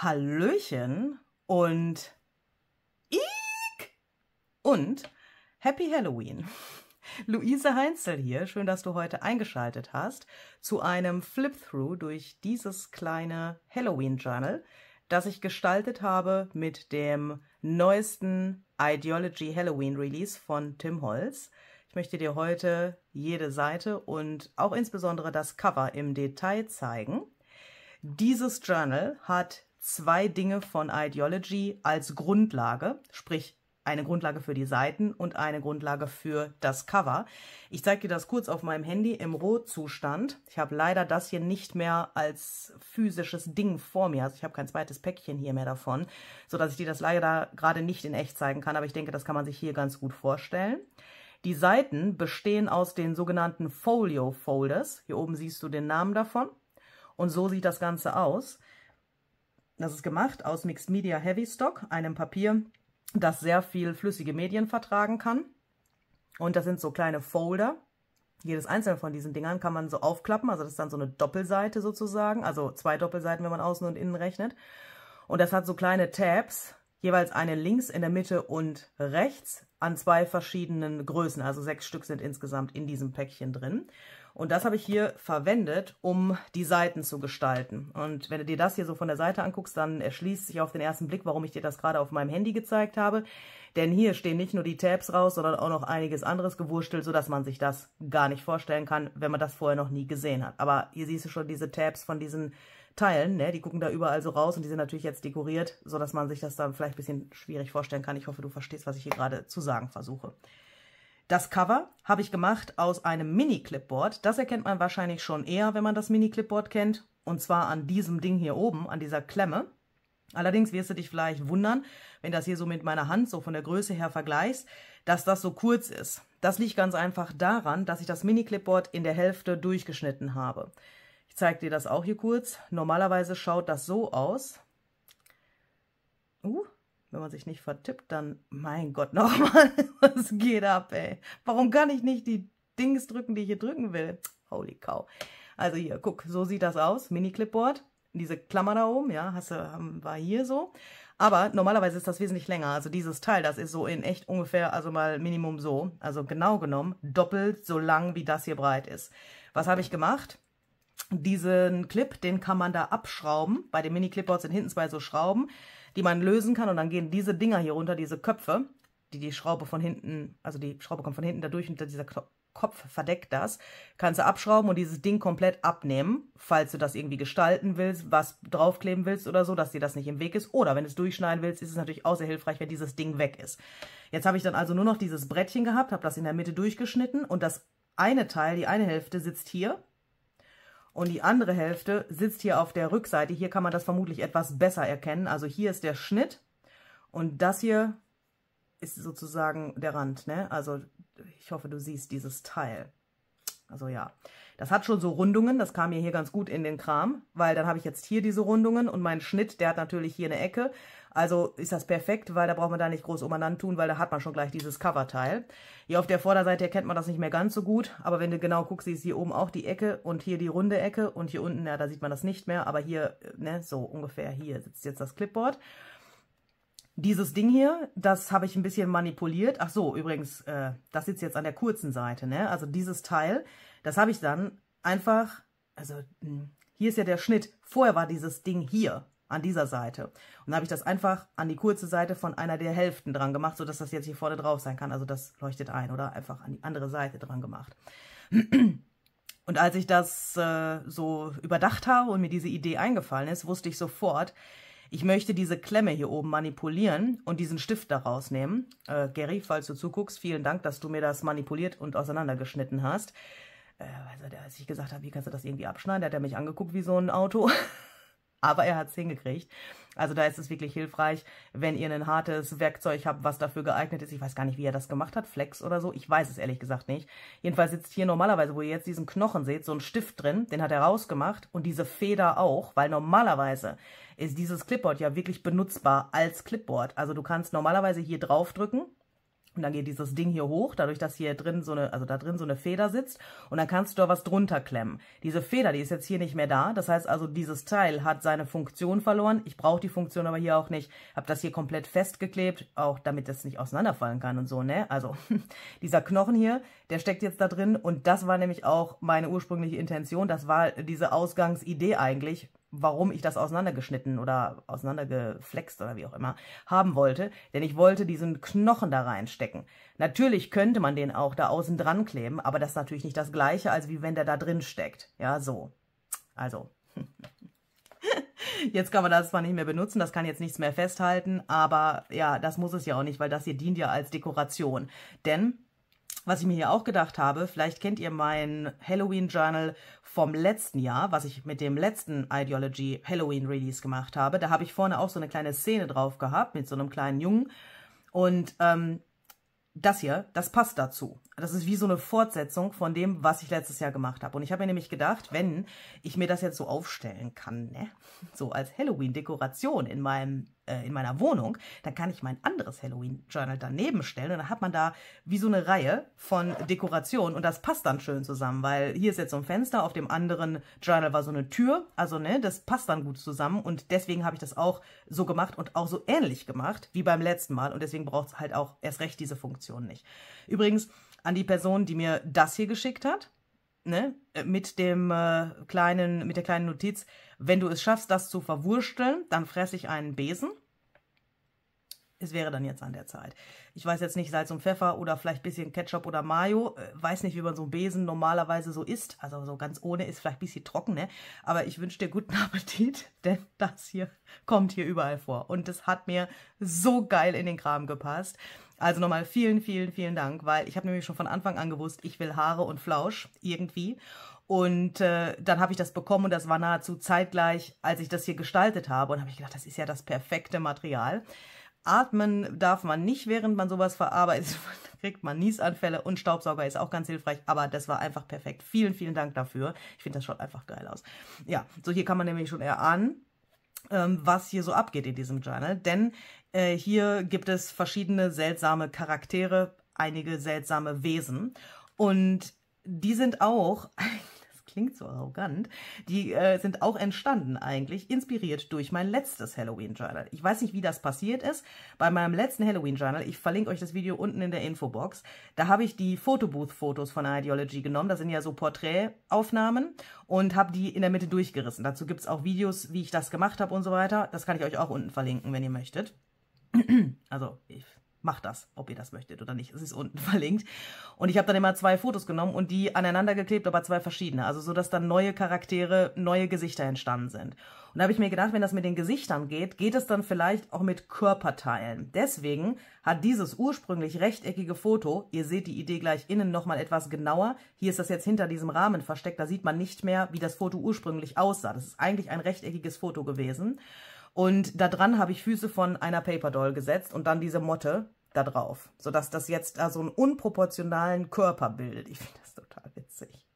Hallöchen und Ick und Happy Halloween. Luise Heinzel hier, schön, dass du heute eingeschaltet hast zu einem Flip-Through durch dieses kleine Halloween-Journal, das ich gestaltet habe mit dem neuesten Ideology Halloween Release von Tim Holz. Ich möchte dir heute jede Seite und auch insbesondere das Cover im Detail zeigen. Dieses Journal hat zwei Dinge von Ideology als Grundlage, sprich eine Grundlage für die Seiten und eine Grundlage für das Cover. Ich zeige dir das kurz auf meinem Handy im Rohzustand. Ich habe leider das hier nicht mehr als physisches Ding vor mir. Also ich habe kein zweites Päckchen hier mehr davon, sodass ich dir das leider gerade nicht in echt zeigen kann. Aber ich denke, das kann man sich hier ganz gut vorstellen. Die Seiten bestehen aus den sogenannten Folio Folders. Hier oben siehst du den Namen davon. Und so sieht das Ganze aus. Das ist gemacht aus Mixed Media Heavy Stock, einem Papier, das sehr viel flüssige Medien vertragen kann. Und das sind so kleine Folder. Jedes einzelne von diesen Dingern kann man so aufklappen. Also das ist dann so eine Doppelseite sozusagen. Also zwei Doppelseiten, wenn man außen und innen rechnet. Und das hat so kleine Tabs, jeweils eine links in der Mitte und rechts an zwei verschiedenen Größen. Also sechs Stück sind insgesamt in diesem Päckchen drin. Und das habe ich hier verwendet, um die Seiten zu gestalten. Und wenn du dir das hier so von der Seite anguckst, dann erschließt sich auf den ersten Blick, warum ich dir das gerade auf meinem Handy gezeigt habe. Denn hier stehen nicht nur die Tabs raus, sondern auch noch einiges anderes gewurstelt, sodass man sich das gar nicht vorstellen kann, wenn man das vorher noch nie gesehen hat. Aber hier siehst du schon diese Tabs von diesen Teilen, ne? die gucken da überall so raus und die sind natürlich jetzt dekoriert, sodass man sich das dann vielleicht ein bisschen schwierig vorstellen kann. Ich hoffe, du verstehst, was ich hier gerade zu sagen versuche. Das Cover habe ich gemacht aus einem Mini-Clipboard. Das erkennt man wahrscheinlich schon eher, wenn man das Mini-Clipboard kennt. Und zwar an diesem Ding hier oben, an dieser Klemme. Allerdings wirst du dich vielleicht wundern, wenn das hier so mit meiner Hand so von der Größe her vergleichst, dass das so kurz ist. Das liegt ganz einfach daran, dass ich das Mini-Clipboard in der Hälfte durchgeschnitten habe. Ich zeige dir das auch hier kurz. Normalerweise schaut das so aus. Uh, wenn man sich nicht vertippt, dann, mein Gott, nochmal, was geht ab, ey? Warum kann ich nicht die Dings drücken, die ich hier drücken will? Holy cow. Also hier, guck, so sieht das aus, Mini-Clipboard. Diese Klammer da oben, ja, hast du, war hier so. Aber normalerweise ist das wesentlich länger. Also dieses Teil, das ist so in echt ungefähr, also mal Minimum so. Also genau genommen, doppelt so lang, wie das hier breit ist. Was habe ich gemacht? Diesen Clip, den kann man da abschrauben. Bei den Mini-Clipboards sind hinten zwei so Schrauben die man lösen kann. Und dann gehen diese Dinger hier runter, diese Köpfe, die die Schraube von hinten, also die Schraube kommt von hinten dadurch und dieser Kopf verdeckt das, kannst du abschrauben und dieses Ding komplett abnehmen, falls du das irgendwie gestalten willst, was draufkleben willst oder so, dass dir das nicht im Weg ist. Oder wenn du es durchschneiden willst, ist es natürlich auch sehr hilfreich, wenn dieses Ding weg ist. Jetzt habe ich dann also nur noch dieses Brettchen gehabt, habe das in der Mitte durchgeschnitten und das eine Teil, die eine Hälfte sitzt hier und die andere Hälfte sitzt hier auf der Rückseite. Hier kann man das vermutlich etwas besser erkennen. Also hier ist der Schnitt und das hier ist sozusagen der Rand. Ne? Also ich hoffe, du siehst dieses Teil. Also ja, das hat schon so Rundungen. Das kam mir hier ganz gut in den Kram, weil dann habe ich jetzt hier diese Rundungen und mein Schnitt, der hat natürlich hier eine Ecke. Also ist das perfekt, weil da braucht man da nicht groß umeinander tun, weil da hat man schon gleich dieses Coverteil. Hier auf der Vorderseite erkennt man das nicht mehr ganz so gut, aber wenn du genau guckst, siehst hier oben auch die Ecke und hier die runde Ecke und hier unten, ja, da sieht man das nicht mehr, aber hier, äh, ne, so ungefähr hier sitzt jetzt das Clipboard. Dieses Ding hier, das habe ich ein bisschen manipuliert. Ach so, übrigens, äh, das sitzt jetzt an der kurzen Seite, ne? Also dieses Teil, das habe ich dann einfach, also hm, hier ist ja der Schnitt. Vorher war dieses Ding hier, an dieser Seite. Und dann habe ich das einfach an die kurze Seite von einer der Hälften dran gemacht, sodass das jetzt hier vorne drauf sein kann. Also das leuchtet ein oder einfach an die andere Seite dran gemacht. Und als ich das äh, so überdacht habe und mir diese Idee eingefallen ist, wusste ich sofort, ich möchte diese Klemme hier oben manipulieren und diesen Stift daraus nehmen. Äh, Gary, falls du zuguckst, vielen Dank, dass du mir das manipuliert und auseinandergeschnitten hast. Äh, also, als ich gesagt habe, wie kannst du das irgendwie abschneiden, der hat er mich angeguckt wie so ein Auto. aber er hat es hingekriegt. Also da ist es wirklich hilfreich, wenn ihr ein hartes Werkzeug habt, was dafür geeignet ist. Ich weiß gar nicht, wie er das gemacht hat, Flex oder so. Ich weiß es ehrlich gesagt nicht. Jedenfalls sitzt hier normalerweise, wo ihr jetzt diesen Knochen seht, so ein Stift drin. Den hat er rausgemacht und diese Feder auch, weil normalerweise ist dieses Clipboard ja wirklich benutzbar als Clipboard. Also du kannst normalerweise hier drauf drücken und dann geht dieses Ding hier hoch, dadurch, dass hier drin so eine, also da drin so eine Feder sitzt. Und dann kannst du da was drunter klemmen. Diese Feder, die ist jetzt hier nicht mehr da. Das heißt also, dieses Teil hat seine Funktion verloren. Ich brauche die Funktion aber hier auch nicht. Habe das hier komplett festgeklebt, auch damit das nicht auseinanderfallen kann und so, ne? Also, dieser Knochen hier, der steckt jetzt da drin. Und das war nämlich auch meine ursprüngliche Intention. Das war diese Ausgangsidee eigentlich warum ich das auseinandergeschnitten oder auseinandergeflext oder wie auch immer haben wollte, denn ich wollte diesen Knochen da reinstecken. Natürlich könnte man den auch da außen dran kleben, aber das ist natürlich nicht das gleiche, als wie wenn der da drin steckt. Ja, so. Also. Jetzt kann man das zwar nicht mehr benutzen, das kann jetzt nichts mehr festhalten, aber ja, das muss es ja auch nicht, weil das hier dient ja als Dekoration. Denn was ich mir hier auch gedacht habe, vielleicht kennt ihr mein Halloween Journal vom letzten Jahr, was ich mit dem letzten Ideology Halloween Release gemacht habe. Da habe ich vorne auch so eine kleine Szene drauf gehabt mit so einem kleinen Jungen. Und ähm, das hier, das passt dazu. Das ist wie so eine Fortsetzung von dem, was ich letztes Jahr gemacht habe. Und ich habe mir nämlich gedacht, wenn ich mir das jetzt so aufstellen kann, ne? so als Halloween-Dekoration in meinem äh, in meiner Wohnung, dann kann ich mein anderes Halloween-Journal daneben stellen und dann hat man da wie so eine Reihe von Dekorationen und das passt dann schön zusammen, weil hier ist jetzt so ein Fenster, auf dem anderen Journal war so eine Tür, also ne, das passt dann gut zusammen und deswegen habe ich das auch so gemacht und auch so ähnlich gemacht wie beim letzten Mal und deswegen braucht es halt auch erst recht diese Funktion nicht. Übrigens an die Person, die mir das hier geschickt hat, ne, äh, mit dem äh, kleinen, mit der kleinen Notiz, wenn du es schaffst, das zu verwursteln, dann fresse ich einen Besen. Es wäre dann jetzt an der Zeit. Ich weiß jetzt nicht, Salz und Pfeffer oder vielleicht ein bisschen Ketchup oder Mayo. Äh, weiß nicht, wie man so einen Besen normalerweise so isst. Also so ganz ohne ist vielleicht ein bisschen trocken, ne? Aber ich wünsche dir guten Appetit, denn das hier kommt hier überall vor. Und es hat mir so geil in den Kram gepasst. Also nochmal vielen, vielen, vielen Dank, weil ich habe nämlich schon von Anfang an gewusst, ich will Haare und Flausch irgendwie. Und äh, dann habe ich das bekommen und das war nahezu zeitgleich, als ich das hier gestaltet habe. Und habe ich gedacht, das ist ja das perfekte Material. Atmen darf man nicht, während man sowas verarbeitet. Da kriegt man Niesanfälle und Staubsauger ist auch ganz hilfreich. Aber das war einfach perfekt. Vielen, vielen Dank dafür. Ich finde, das schaut einfach geil aus. Ja, so hier kann man nämlich schon erahnen, ähm, was hier so abgeht in diesem Journal. Denn äh, hier gibt es verschiedene seltsame Charaktere, einige seltsame Wesen. Und die sind auch, das klingt so arrogant, die äh, sind auch entstanden eigentlich, inspiriert durch mein letztes Halloween-Journal. Ich weiß nicht, wie das passiert ist. Bei meinem letzten Halloween-Journal, ich verlinke euch das Video unten in der Infobox, da habe ich die Fotobooth-Fotos von Ideology genommen. Das sind ja so Porträtaufnahmen und habe die in der Mitte durchgerissen. Dazu gibt es auch Videos, wie ich das gemacht habe und so weiter. Das kann ich euch auch unten verlinken, wenn ihr möchtet. Also, ich mache das, ob ihr das möchtet oder nicht. Es ist unten verlinkt. Und ich habe dann immer zwei Fotos genommen und die aneinander geklebt, aber zwei verschiedene. Also so, dass dann neue Charaktere, neue Gesichter entstanden sind. Und da habe ich mir gedacht, wenn das mit den Gesichtern geht, geht es dann vielleicht auch mit Körperteilen. Deswegen hat dieses ursprünglich rechteckige Foto, ihr seht die Idee gleich innen nochmal etwas genauer, hier ist das jetzt hinter diesem Rahmen versteckt, da sieht man nicht mehr, wie das Foto ursprünglich aussah. Das ist eigentlich ein rechteckiges Foto gewesen. Und da dran habe ich Füße von einer Paper Doll gesetzt und dann diese Motte da drauf, sodass das jetzt da so einen unproportionalen Körper bildet. Ich finde das total witzig.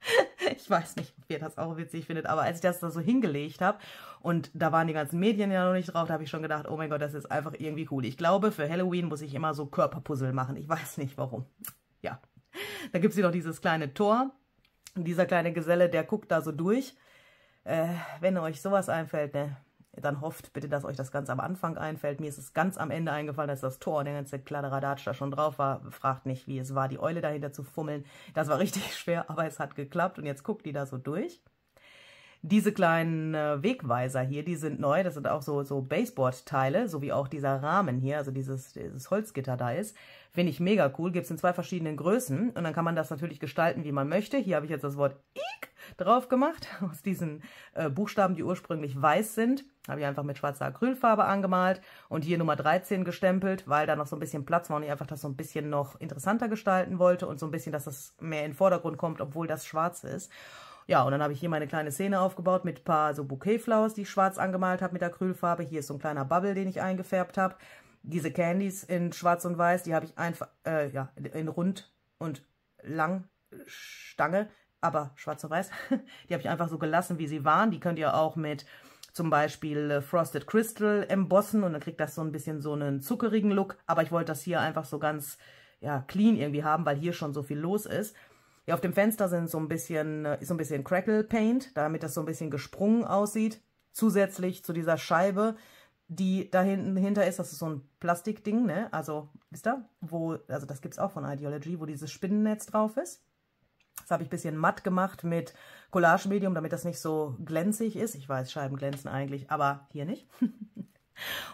Ich weiß nicht, ob ihr das auch witzig findet, aber als ich das da so hingelegt habe und da waren die ganzen Medien ja noch nicht drauf, da habe ich schon gedacht, oh mein Gott, das ist einfach irgendwie cool. Ich glaube, für Halloween muss ich immer so Körperpuzzle machen. Ich weiß nicht warum. Ja. Da gibt es hier noch dieses kleine Tor. dieser kleine Geselle, der guckt da so durch. Äh, wenn euch sowas einfällt, ne? dann hofft bitte, dass euch das ganz am Anfang einfällt. Mir ist es ganz am Ende eingefallen, dass das Tor und der ganze Kladderadatsch da schon drauf war. Fragt nicht, wie es war, die Eule dahinter zu fummeln. Das war richtig schwer, aber es hat geklappt und jetzt guckt die da so durch. Diese kleinen äh, Wegweiser hier, die sind neu. Das sind auch so, so Baseboard-Teile, so wie auch dieser Rahmen hier, also dieses, dieses Holzgitter da ist. Finde ich mega cool. Gibt es in zwei verschiedenen Größen und dann kann man das natürlich gestalten, wie man möchte. Hier habe ich jetzt das Wort Ick drauf gemacht, aus diesen äh, Buchstaben, die ursprünglich weiß sind. Habe ich einfach mit schwarzer Acrylfarbe angemalt und hier Nummer 13 gestempelt, weil da noch so ein bisschen Platz war und ich einfach das so ein bisschen noch interessanter gestalten wollte und so ein bisschen, dass das mehr in den Vordergrund kommt, obwohl das schwarz ist. Ja, und dann habe ich hier meine kleine Szene aufgebaut mit ein paar so Bouquet-Flowers, die ich schwarz angemalt habe mit Acrylfarbe. Hier ist so ein kleiner Bubble, den ich eingefärbt habe. Diese Candies in schwarz und weiß, die habe ich einfach, äh, ja, in rund und lang Stange aber schwarz und weiß, die habe ich einfach so gelassen, wie sie waren. Die könnt ihr auch mit zum Beispiel äh, Frosted Crystal embossen und dann kriegt das so ein bisschen so einen zuckerigen Look. Aber ich wollte das hier einfach so ganz ja, clean irgendwie haben, weil hier schon so viel los ist. Hier auf dem Fenster sind so ein bisschen, ist äh, so ein bisschen Crackle Paint, damit das so ein bisschen gesprungen aussieht. Zusätzlich zu dieser Scheibe, die da hinten hinter ist, das ist so ein Plastikding, ne? Also, wisst ihr, wo, also das gibt's auch von Ideology, wo dieses Spinnennetz drauf ist. Das habe ich ein bisschen matt gemacht mit Collage-Medium, damit das nicht so glänzig ist. Ich weiß, Scheiben glänzen eigentlich, aber hier nicht.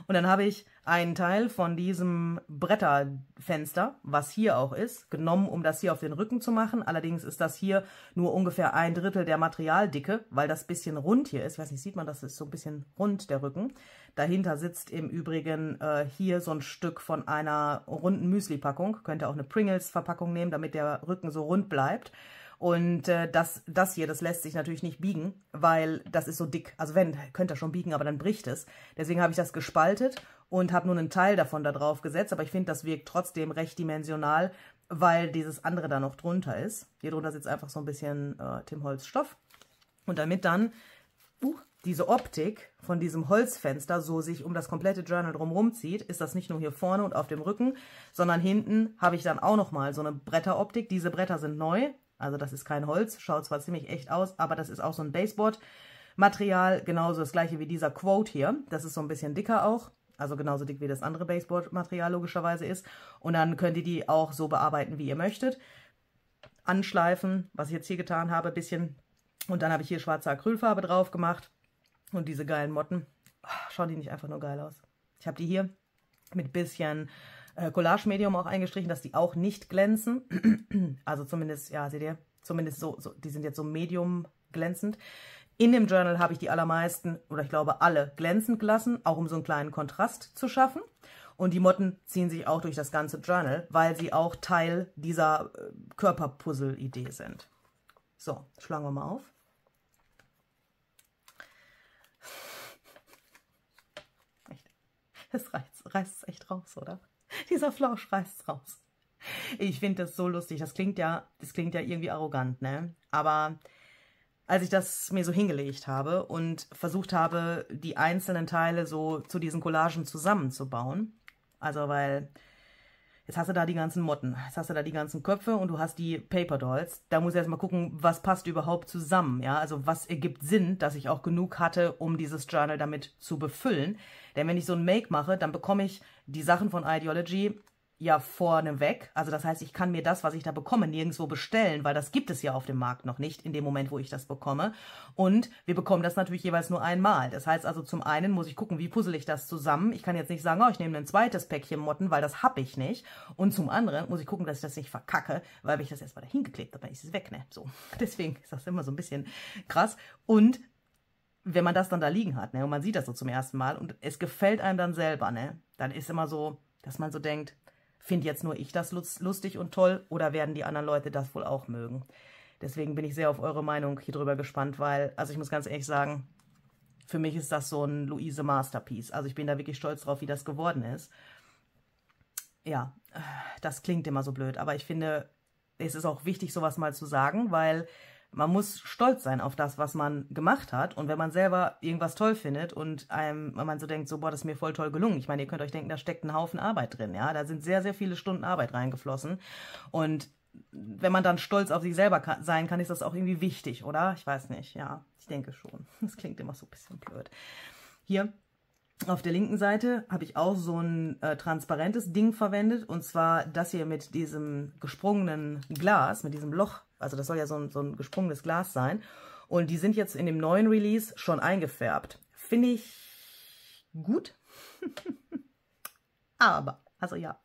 Und dann habe ich einen Teil von diesem Bretterfenster, was hier auch ist, genommen, um das hier auf den Rücken zu machen. Allerdings ist das hier nur ungefähr ein Drittel der Materialdicke, weil das ein bisschen rund hier ist. Ich weiß nicht, sieht man, das ist so ein bisschen rund, der Rücken. Dahinter sitzt im Übrigen äh, hier so ein Stück von einer runden Müsli-Packung. Könnt ihr auch eine Pringles-Verpackung nehmen, damit der Rücken so rund bleibt. Und äh, das, das hier, das lässt sich natürlich nicht biegen, weil das ist so dick. Also wenn, könnt ihr schon biegen, aber dann bricht es. Deswegen habe ich das gespaltet und habe nun einen Teil davon da drauf gesetzt. Aber ich finde, das wirkt trotzdem recht dimensional, weil dieses andere da noch drunter ist. Hier drunter sitzt einfach so ein bisschen äh, Tim Holz Stoff. Und damit dann, uh, diese Optik von diesem Holzfenster so sich um das komplette Journal drumherum zieht, ist das nicht nur hier vorne und auf dem Rücken, sondern hinten habe ich dann auch nochmal so eine Bretteroptik. Diese Bretter sind neu, also das ist kein Holz, schaut zwar ziemlich echt aus, aber das ist auch so ein Baseboard-Material, genauso das gleiche wie dieser Quote hier. Das ist so ein bisschen dicker auch, also genauso dick wie das andere Baseboard-Material logischerweise ist. Und dann könnt ihr die auch so bearbeiten, wie ihr möchtet. Anschleifen, was ich jetzt hier getan habe, bisschen. Und dann habe ich hier schwarze Acrylfarbe drauf gemacht und diese geilen Motten, oh, schauen die nicht einfach nur geil aus. Ich habe die hier mit bisschen äh, Collage-Medium auch eingestrichen, dass die auch nicht glänzen. also zumindest, ja, seht ihr, zumindest so, so, die sind jetzt so medium glänzend. In dem Journal habe ich die allermeisten, oder ich glaube alle, glänzend gelassen, auch um so einen kleinen Kontrast zu schaffen. Und die Motten ziehen sich auch durch das ganze Journal, weil sie auch Teil dieser äh, Körperpuzzle-Idee sind. So, schlagen wir mal auf. Das reißt, reißt es echt raus, oder? Dieser Flausch reißt es raus. Ich finde das so lustig. Das klingt ja, das klingt ja irgendwie arrogant, ne? Aber als ich das mir so hingelegt habe und versucht habe, die einzelnen Teile so zu diesen Collagen zusammenzubauen, also weil Jetzt hast du da die ganzen Motten, jetzt hast du da die ganzen Köpfe und du hast die Paper Dolls. Da muss ich erstmal gucken, was passt überhaupt zusammen, ja? Also was ergibt Sinn, dass ich auch genug hatte, um dieses Journal damit zu befüllen. Denn wenn ich so ein Make mache, dann bekomme ich die Sachen von Ideology ja vorneweg. Also das heißt, ich kann mir das, was ich da bekomme, nirgendwo bestellen, weil das gibt es ja auf dem Markt noch nicht in dem Moment, wo ich das bekomme. Und wir bekommen das natürlich jeweils nur einmal. Das heißt also, zum einen muss ich gucken, wie puzzle ich das zusammen. Ich kann jetzt nicht sagen, oh, ich nehme ein zweites Päckchen Motten, weil das habe ich nicht. Und zum anderen muss ich gucken, dass ich das nicht verkacke, weil wenn ich das erstmal dahin geklebt habe, dann ist es weg, ne? So. Deswegen ist das immer so ein bisschen krass. Und wenn man das dann da liegen hat, ne, und man sieht das so zum ersten Mal und es gefällt einem dann selber, ne, dann ist immer so, dass man so denkt, Finde jetzt nur ich das lustig und toll oder werden die anderen Leute das wohl auch mögen? Deswegen bin ich sehr auf eure Meinung hier drüber gespannt, weil, also ich muss ganz ehrlich sagen, für mich ist das so ein Luise Masterpiece. Also ich bin da wirklich stolz drauf, wie das geworden ist. Ja, das klingt immer so blöd, aber ich finde, es ist auch wichtig, sowas mal zu sagen, weil man muss stolz sein auf das, was man gemacht hat. Und wenn man selber irgendwas toll findet und einem, wenn man so denkt, so, boah, das ist mir voll toll gelungen. Ich meine, ihr könnt euch denken, da steckt ein Haufen Arbeit drin, ja. Da sind sehr, sehr viele Stunden Arbeit reingeflossen. Und wenn man dann stolz auf sich selber kann, sein kann, ist das auch irgendwie wichtig, oder? Ich weiß nicht, ja. Ich denke schon. Das klingt immer so ein bisschen blöd. Hier, auf der linken Seite habe ich auch so ein äh, transparentes Ding verwendet und zwar das hier mit diesem gesprungenen Glas, mit diesem Loch also das soll ja so ein, so ein gesprungenes Glas sein. Und die sind jetzt in dem neuen Release schon eingefärbt. Finde ich gut. Aber, also ja.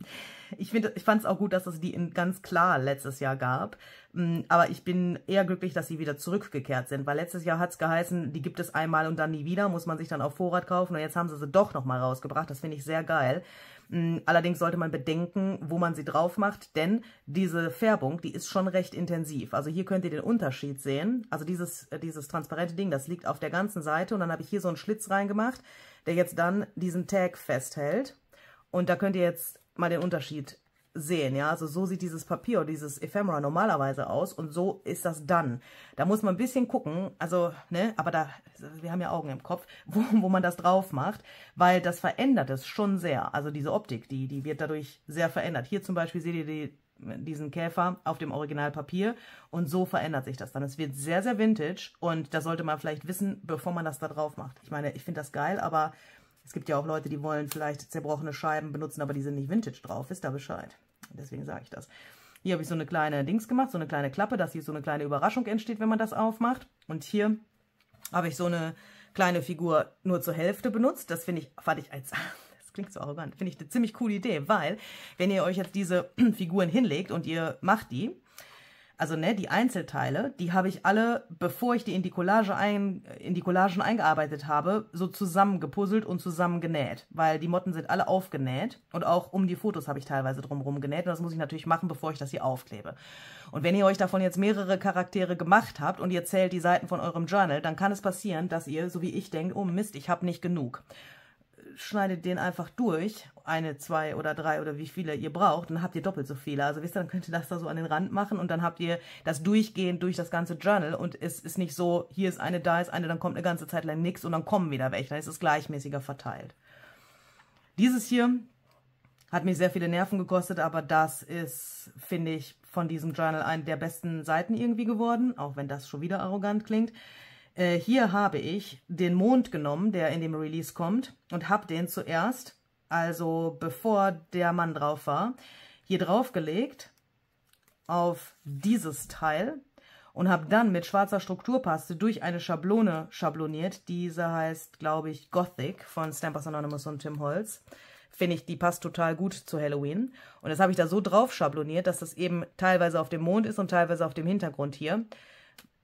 Ich, ich fand es auch gut, dass es die in ganz klar letztes Jahr gab. Mm, aber ich bin eher glücklich, dass sie wieder zurückgekehrt sind, weil letztes Jahr hat es geheißen, die gibt es einmal und dann nie wieder, muss man sich dann auf Vorrat kaufen und jetzt haben sie sie doch nochmal rausgebracht. Das finde ich sehr geil. Mm, allerdings sollte man bedenken, wo man sie drauf macht, denn diese Färbung, die ist schon recht intensiv. Also hier könnt ihr den Unterschied sehen. Also dieses, äh, dieses transparente Ding, das liegt auf der ganzen Seite und dann habe ich hier so einen Schlitz reingemacht, der jetzt dann diesen Tag festhält. Und da könnt ihr jetzt mal den Unterschied sehen, ja, also so sieht dieses Papier oder dieses Ephemera normalerweise aus und so ist das dann. Da muss man ein bisschen gucken, also, ne, aber da, wir haben ja Augen im Kopf, wo, wo man das drauf macht, weil das verändert es schon sehr, also diese Optik, die, die wird dadurch sehr verändert. Hier zum Beispiel seht ihr die, diesen Käfer auf dem Originalpapier und so verändert sich das dann. Es wird sehr, sehr vintage und das sollte man vielleicht wissen, bevor man das da drauf macht. Ich meine, ich finde das geil, aber es gibt ja auch Leute, die wollen vielleicht zerbrochene Scheiben benutzen, aber die sind nicht vintage drauf. Wisst ihr Bescheid? Deswegen sage ich das. Hier habe ich so eine kleine Dings gemacht, so eine kleine Klappe, dass hier so eine kleine Überraschung entsteht, wenn man das aufmacht. Und hier habe ich so eine kleine Figur nur zur Hälfte benutzt. Das finde ich, fand ich als, das klingt so arrogant, finde ich eine ziemlich coole Idee, weil wenn ihr euch jetzt diese Figuren hinlegt und ihr macht die, also ne, die Einzelteile, die habe ich alle, bevor ich die in die Collage ein, in die Collagen eingearbeitet habe, so zusammengepuzzelt und zusammengenäht, weil die Motten sind alle aufgenäht und auch um die Fotos habe ich teilweise drumherum genäht und das muss ich natürlich machen, bevor ich das hier aufklebe. Und wenn ihr euch davon jetzt mehrere Charaktere gemacht habt und ihr zählt die Seiten von eurem Journal, dann kann es passieren, dass ihr, so wie ich denkt, oh Mist, ich habe nicht genug. Schneidet den einfach durch eine, zwei oder drei oder wie viele ihr braucht, dann habt ihr doppelt so viele. Also wisst ihr, dann könnt ihr das da so an den Rand machen und dann habt ihr das durchgehend durch das ganze Journal und es ist nicht so, hier ist eine, da ist eine, dann kommt eine ganze Zeit lang nichts und dann kommen wieder welche. Dann ist es gleichmäßiger verteilt. Dieses hier hat mir sehr viele Nerven gekostet, aber das ist, finde ich, von diesem Journal eine der besten Seiten irgendwie geworden, auch wenn das schon wieder arrogant klingt. Äh, hier habe ich den Mond genommen, der in dem Release kommt und habe den zuerst also bevor der Mann drauf war, hier draufgelegt auf dieses Teil und habe dann mit schwarzer Strukturpaste durch eine Schablone schabloniert. Diese heißt, glaube ich, Gothic von Stampers Anonymous und Tim Holz. Finde ich, die passt total gut zu Halloween. Und das habe ich da so drauf schabloniert, dass das eben teilweise auf dem Mond ist und teilweise auf dem Hintergrund hier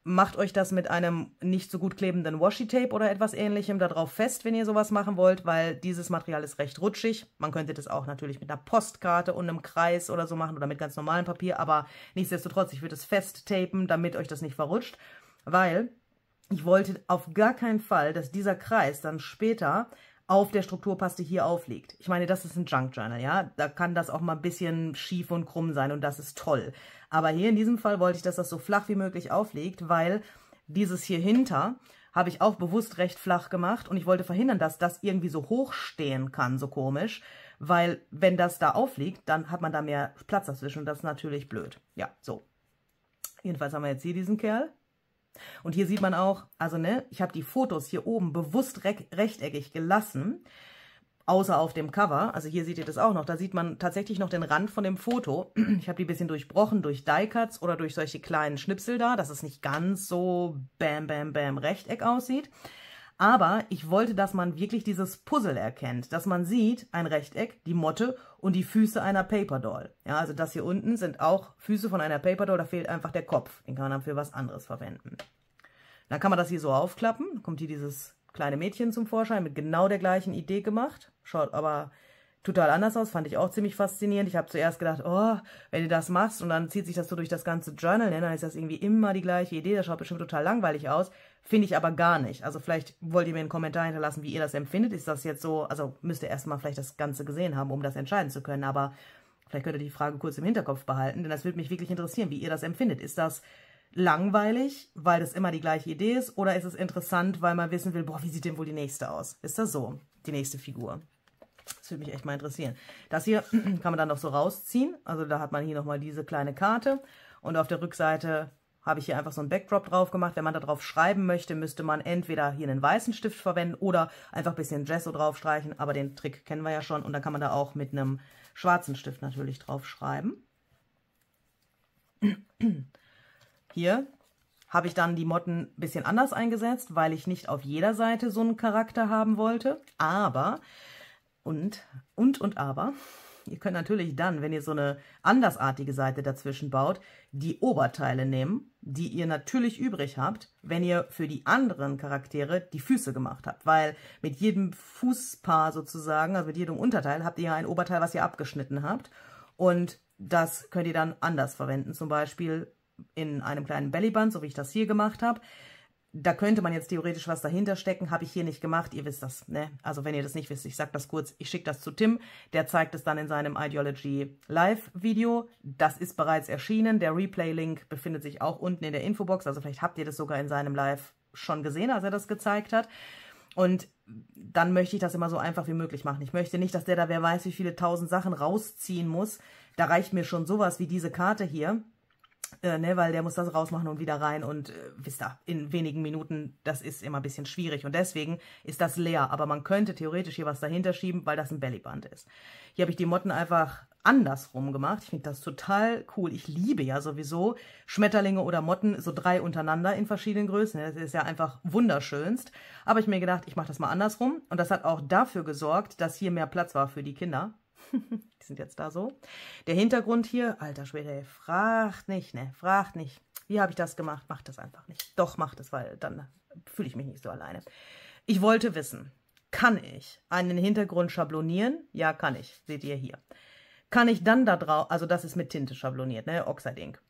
macht euch das mit einem nicht so gut klebenden Washi-Tape oder etwas ähnlichem darauf fest, wenn ihr sowas machen wollt, weil dieses Material ist recht rutschig. Man könnte das auch natürlich mit einer Postkarte und einem Kreis oder so machen oder mit ganz normalem Papier, aber nichtsdestotrotz, ich würde es festtapen, damit euch das nicht verrutscht, weil ich wollte auf gar keinen Fall, dass dieser Kreis dann später auf der Strukturpaste hier aufliegt. Ich meine, das ist ein Junk Journal, ja? Da kann das auch mal ein bisschen schief und krumm sein und das ist toll. Aber hier in diesem Fall wollte ich, dass das so flach wie möglich aufliegt, weil dieses hier hinter habe ich auch bewusst recht flach gemacht und ich wollte verhindern, dass das irgendwie so hoch stehen kann, so komisch, weil wenn das da aufliegt, dann hat man da mehr Platz dazwischen und das ist natürlich blöd. Ja, so. Jedenfalls haben wir jetzt hier diesen Kerl. Und hier sieht man auch, also ne, ich habe die Fotos hier oben bewusst rechteckig gelassen, außer auf dem Cover. Also hier seht ihr das auch noch. Da sieht man tatsächlich noch den Rand von dem Foto. Ich habe die ein bisschen durchbrochen durch Die-Cuts oder durch solche kleinen Schnipsel da, dass es nicht ganz so bam, bam, bam Rechteck aussieht. Aber ich wollte, dass man wirklich dieses Puzzle erkennt, dass man sieht, ein Rechteck, die Motte und die Füße einer Paperdoll. Ja, also das hier unten sind auch Füße von einer Paperdoll, da fehlt einfach der Kopf. Den kann man dann für was anderes verwenden. Dann kann man das hier so aufklappen, kommt hier dieses kleine Mädchen zum Vorschein mit genau der gleichen Idee gemacht. Schaut aber total anders aus, fand ich auch ziemlich faszinierend. Ich habe zuerst gedacht, oh, wenn du das machst und dann zieht sich das so durch das ganze Journal, ne, dann ist das irgendwie immer die gleiche Idee, das schaut bestimmt total langweilig aus. Finde ich aber gar nicht. Also vielleicht wollt ihr mir einen Kommentar hinterlassen, wie ihr das empfindet. Ist das jetzt so, also müsst ihr erstmal vielleicht das Ganze gesehen haben, um das entscheiden zu können, aber vielleicht könnt ihr die Frage kurz im Hinterkopf behalten, denn das würde mich wirklich interessieren, wie ihr das empfindet. Ist das langweilig, weil das immer die gleiche Idee ist, oder ist es interessant, weil man wissen will, boah, wie sieht denn wohl die nächste aus? Ist das so, die nächste Figur? Das würde mich echt mal interessieren. Das hier kann man dann noch so rausziehen. Also da hat man hier nochmal diese kleine Karte. Und auf der Rückseite habe ich hier einfach so einen Backdrop drauf gemacht. Wenn man da drauf schreiben möchte, müsste man entweder hier einen weißen Stift verwenden oder einfach ein bisschen Gesso draufstreichen. Aber den Trick kennen wir ja schon. Und dann kann man da auch mit einem schwarzen Stift natürlich drauf schreiben. Hier habe ich dann die Motten ein bisschen anders eingesetzt, weil ich nicht auf jeder Seite so einen Charakter haben wollte. Aber und, und, und aber, ihr könnt natürlich dann, wenn ihr so eine andersartige Seite dazwischen baut, die Oberteile nehmen, die ihr natürlich übrig habt, wenn ihr für die anderen Charaktere die Füße gemacht habt. Weil mit jedem Fußpaar sozusagen, also mit jedem Unterteil, habt ihr ja ein Oberteil, was ihr abgeschnitten habt. Und das könnt ihr dann anders verwenden, zum Beispiel in einem kleinen Bellyband, so wie ich das hier gemacht habe da könnte man jetzt theoretisch was dahinter stecken, habe ich hier nicht gemacht, ihr wisst das, ne? Also wenn ihr das nicht wisst, ich sage das kurz, ich schicke das zu Tim, der zeigt es dann in seinem Ideology Live Video, das ist bereits erschienen, der Replay-Link befindet sich auch unten in der Infobox, also vielleicht habt ihr das sogar in seinem Live schon gesehen, als er das gezeigt hat. Und dann möchte ich das immer so einfach wie möglich machen. Ich möchte nicht, dass der da wer weiß, wie viele tausend Sachen rausziehen muss. Da reicht mir schon sowas wie diese Karte hier äh, ne, weil der muss das rausmachen und wieder rein und äh, wisst ihr, in wenigen Minuten, das ist immer ein bisschen schwierig und deswegen ist das leer, aber man könnte theoretisch hier was dahinter schieben, weil das ein Bellyband ist. Hier habe ich die Motten einfach andersrum gemacht. Ich finde das total cool. Ich liebe ja sowieso Schmetterlinge oder Motten, so drei untereinander in verschiedenen Größen. Das ist ja einfach wunderschönst. Aber ich mir gedacht, ich mache das mal andersrum. Und das hat auch dafür gesorgt, dass hier mehr Platz war für die Kinder. die sind jetzt da so. Der Hintergrund hier, alter Schwede, fragt nicht, ne, fragt nicht. Wie habe ich das gemacht? Macht das einfach nicht. Doch, macht es, weil dann fühle ich mich nicht so alleine. Ich wollte wissen, kann ich einen Hintergrund schablonieren? Ja, kann ich. Seht ihr hier. Kann ich dann da drauf, also das ist mit Tinte schabloniert, ne, Oxidink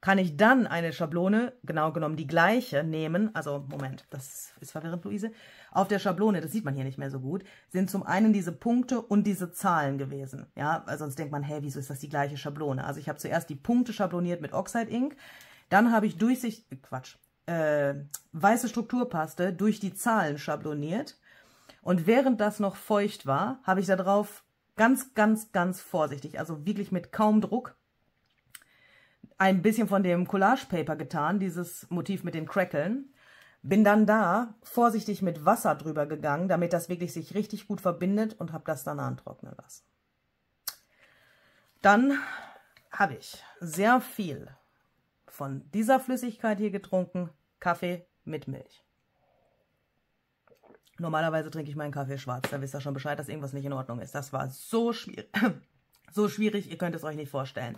kann ich dann eine Schablone, genau genommen die gleiche, nehmen. Also, Moment, das ist verwirrend, Luise. Auf der Schablone, das sieht man hier nicht mehr so gut, sind zum einen diese Punkte und diese Zahlen gewesen. Ja, weil sonst denkt man, hey, wieso ist das die gleiche Schablone? Also ich habe zuerst die Punkte schabloniert mit Oxide Ink, dann habe ich durchsicht, äh, Quatsch, äh, weiße Strukturpaste durch die Zahlen schabloniert. Und während das noch feucht war, habe ich da drauf ganz, ganz, ganz vorsichtig, also wirklich mit kaum Druck, ein bisschen von dem Collage Paper getan, dieses Motiv mit den Crackeln. Bin dann da vorsichtig mit Wasser drüber gegangen, damit das wirklich sich richtig gut verbindet und habe das dann antrocknen lassen. Dann habe ich sehr viel von dieser Flüssigkeit hier getrunken, Kaffee mit Milch. Normalerweise trinke ich meinen Kaffee schwarz, da wisst ihr schon Bescheid, dass irgendwas nicht in Ordnung ist. Das war so schwierig, so schwierig, ihr könnt es euch nicht vorstellen.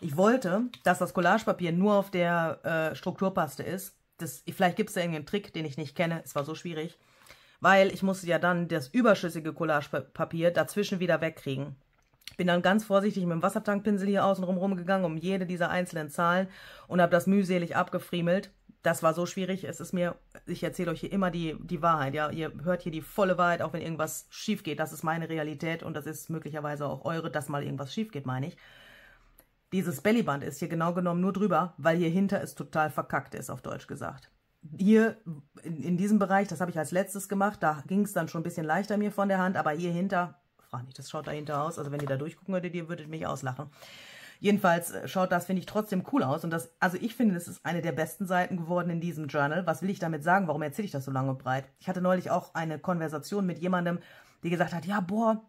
Ich wollte, dass das Collagepapier nur auf der äh, Strukturpaste ist. Das, vielleicht gibt es da irgendeinen Trick, den ich nicht kenne. Es war so schwierig. Weil ich musste ja dann das überschüssige Collagepapier dazwischen wieder wegkriegen. Bin dann ganz vorsichtig mit dem Wassertankpinsel hier außenrum rumgegangen, um jede dieser einzelnen Zahlen und habe das mühselig abgefriemelt. Das war so schwierig. Es ist mir, ich erzähle euch hier immer die, die Wahrheit. Ja, ihr hört hier die volle Wahrheit, auch wenn irgendwas schief geht. Das ist meine Realität und das ist möglicherweise auch eure, dass mal irgendwas schief geht, meine ich. Dieses Bellyband ist hier genau genommen nur drüber, weil hier hinter es total verkackt ist, auf Deutsch gesagt. Hier in diesem Bereich, das habe ich als letztes gemacht, da ging es dann schon ein bisschen leichter mir von der Hand, aber hier hinter, frage nicht, das schaut dahinter aus, also wenn ihr da durchgucken würdet, ihr würdet mich auslachen. Jedenfalls äh, schaut das, finde ich, trotzdem cool aus. Und das, also ich finde, das ist eine der besten Seiten geworden in diesem Journal. Was will ich damit sagen? Warum erzähle ich das so lange und breit? Ich hatte neulich auch eine Konversation mit jemandem, die gesagt hat, ja, boah,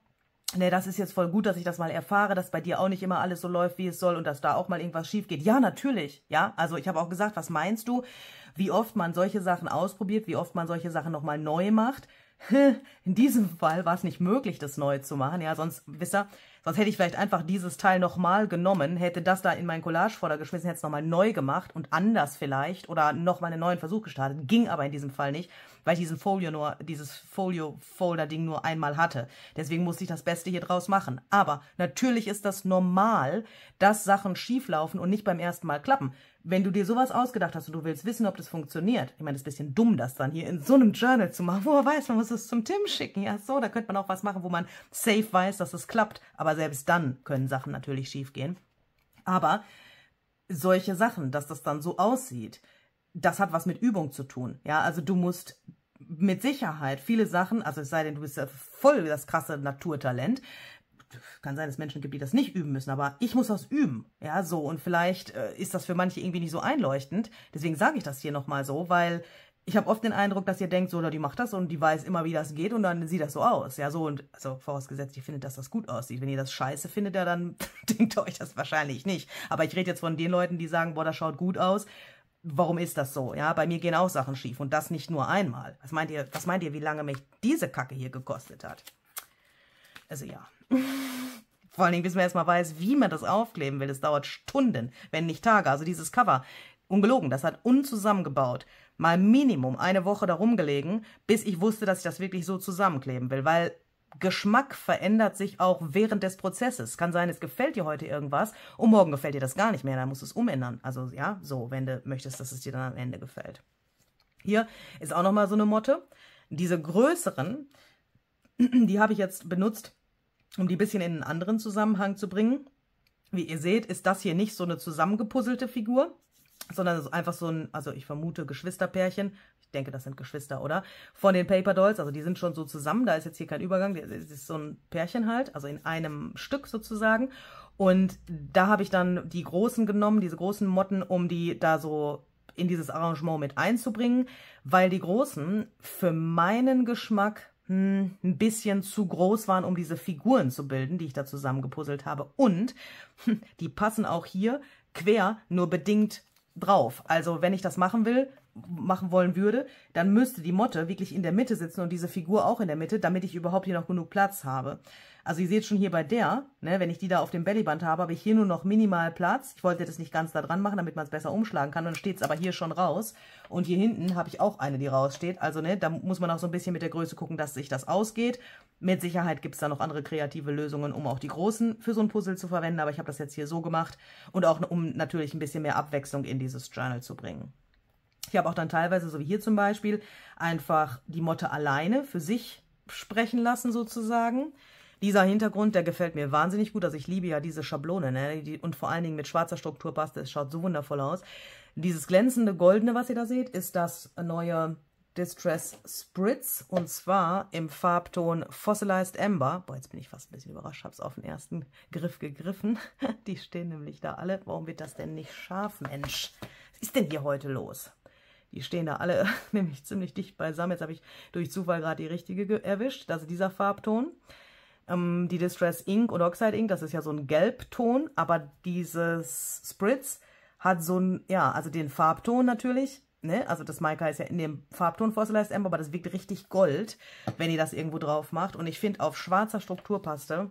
nee, das ist jetzt voll gut, dass ich das mal erfahre, dass bei dir auch nicht immer alles so läuft, wie es soll und dass da auch mal irgendwas schief geht. Ja, natürlich. Ja, also ich habe auch gesagt, was meinst du, wie oft man solche Sachen ausprobiert, wie oft man solche Sachen nochmal neu macht. In diesem Fall war es nicht möglich, das neu zu machen. Ja, sonst, wisst ihr, sonst hätte ich vielleicht einfach dieses Teil nochmal genommen, hätte das da in meinen Collage-Vorder geschmissen, hätte es nochmal neu gemacht und anders vielleicht oder nochmal einen neuen Versuch gestartet. Ging aber in diesem Fall nicht, weil ich diesen Folio nur, dieses Folio-Folder-Ding nur einmal hatte. Deswegen musste ich das Beste hier draus machen. Aber natürlich ist das normal, dass Sachen schieflaufen und nicht beim ersten Mal klappen. Wenn du dir sowas ausgedacht hast und du willst wissen, ob das funktioniert, ich meine, das ist ein bisschen dumm, das dann hier in so einem Journal zu machen, wo man weiß, man muss es zum Tim schicken. Ja, so, da könnte man auch was machen, wo man safe weiß, dass es klappt. Aber selbst dann können Sachen natürlich schiefgehen. Aber solche Sachen, dass das dann so aussieht, das hat was mit Übung zu tun. Ja, also du musst mit Sicherheit viele Sachen, also es sei denn, du bist ja voll das krasse Naturtalent, kann sein, dass Menschen gibt, die das nicht üben müssen, aber ich muss das üben. Ja, so. Und vielleicht äh, ist das für manche irgendwie nicht so einleuchtend. Deswegen sage ich das hier nochmal so, weil ich habe oft den Eindruck, dass ihr denkt, so, oder die macht das und die weiß immer, wie das geht und dann sieht das so aus. Ja, so und, also vorausgesetzt, ihr findet, dass das gut aussieht. Wenn ihr das scheiße findet, ja, dann denkt euch das wahrscheinlich nicht. Aber ich rede jetzt von den Leuten, die sagen, boah, das schaut gut aus warum ist das so? Ja, bei mir gehen auch Sachen schief und das nicht nur einmal. Was meint ihr, was meint ihr, wie lange mich diese Kacke hier gekostet hat? Also ja. Vor allen Dingen, bis man erstmal weiß, wie man das aufkleben will. Es dauert Stunden, wenn nicht Tage. Also dieses Cover, ungelogen, das hat unzusammengebaut mal Minimum eine Woche darum gelegen, bis ich wusste, dass ich das wirklich so zusammenkleben will, weil Geschmack verändert sich auch während des Prozesses. Kann sein, es gefällt dir heute irgendwas und morgen gefällt dir das gar nicht mehr, dann musst du es umändern. Also ja, so, wenn du möchtest, dass es dir dann am Ende gefällt. Hier ist auch nochmal so eine Motte. Diese größeren, die habe ich jetzt benutzt, um die ein bisschen in einen anderen Zusammenhang zu bringen. Wie ihr seht, ist das hier nicht so eine zusammengepuzzelte Figur, sondern einfach so ein, also ich vermute Geschwisterpärchen, ich denke, das sind Geschwister, oder? Von den Paper Dolls, also die sind schon so zusammen, da ist jetzt hier kein Übergang, das ist so ein Pärchen halt, also in einem Stück sozusagen. Und da habe ich dann die großen genommen, diese großen Motten, um die da so in dieses Arrangement mit einzubringen, weil die großen für meinen Geschmack hm, ein bisschen zu groß waren, um diese Figuren zu bilden, die ich da zusammengepuzzelt habe. Und die passen auch hier quer nur bedingt drauf. Also wenn ich das machen will, machen wollen würde, dann müsste die Motte wirklich in der Mitte sitzen und diese Figur auch in der Mitte, damit ich überhaupt hier noch genug Platz habe. Also ihr seht schon hier bei der, ne, wenn ich die da auf dem Bellyband habe, habe ich hier nur noch minimal Platz. Ich wollte das nicht ganz da dran machen, damit man es besser umschlagen kann. Dann steht es aber hier schon raus. Und hier hinten habe ich auch eine, die raussteht. Also ne, da muss man auch so ein bisschen mit der Größe gucken, dass sich das ausgeht. Mit Sicherheit gibt es da noch andere kreative Lösungen, um auch die großen für so ein Puzzle zu verwenden. Aber ich habe das jetzt hier so gemacht. Und auch um natürlich ein bisschen mehr Abwechslung in dieses Journal zu bringen. Ich habe auch dann teilweise, so wie hier zum Beispiel, einfach die Motte alleine für sich sprechen lassen sozusagen. Dieser Hintergrund, der gefällt mir wahnsinnig gut. Also ich liebe ja diese Schablone ne? und vor allen Dingen mit schwarzer Strukturpaste. Es schaut so wundervoll aus. Dieses glänzende Goldene, was ihr da seht, ist das neue Distress Spritz und zwar im Farbton Fossilized Ember. Boah, jetzt bin ich fast ein bisschen überrascht, habe es auf den ersten Griff gegriffen. Die stehen nämlich da alle. Warum wird das denn nicht scharf, Mensch? Was ist denn hier heute los? Die stehen da alle nämlich ziemlich dicht beisammen. Jetzt habe ich durch Zufall gerade die richtige erwischt. Das ist dieser Farbton. Ähm, die Distress Ink und Oxide Ink, das ist ja so ein Gelbton, aber dieses Spritz hat so ein, ja, also den Farbton natürlich, ne? Also das Maika ist ja in dem Farbton Fossilized Amber, aber das wirkt richtig Gold, wenn ihr das irgendwo drauf macht. Und ich finde auf schwarzer Strukturpaste,